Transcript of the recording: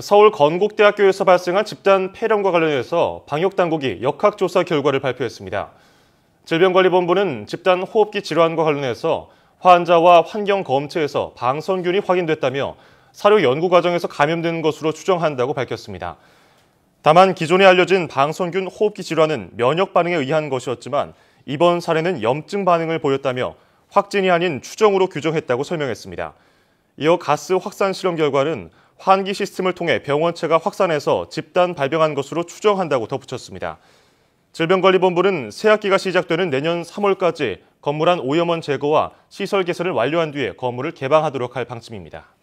서울 건국대학교에서 발생한 집단 폐렴과 관련해서 방역당국이 역학조사 결과를 발표했습니다. 질병관리본부는 집단 호흡기 질환과 관련해서 환자와 환경 검체에서 방선균이 확인됐다며 사료 연구 과정에서 감염된 것으로 추정한다고 밝혔습니다. 다만 기존에 알려진 방선균 호흡기 질환은 면역 반응에 의한 것이었지만 이번 사례는 염증 반응을 보였다며 확진이 아닌 추정으로 규정했다고 설명했습니다. 이어 가스 확산 실험 결과는 환기 시스템을 통해 병원체가 확산해서 집단 발병한 것으로 추정한다고 덧붙였습니다. 질병관리본부는 새학기가 시작되는 내년 3월까지 건물 안 오염원 제거와 시설 개선을 완료한 뒤에 건물을 개방하도록 할 방침입니다.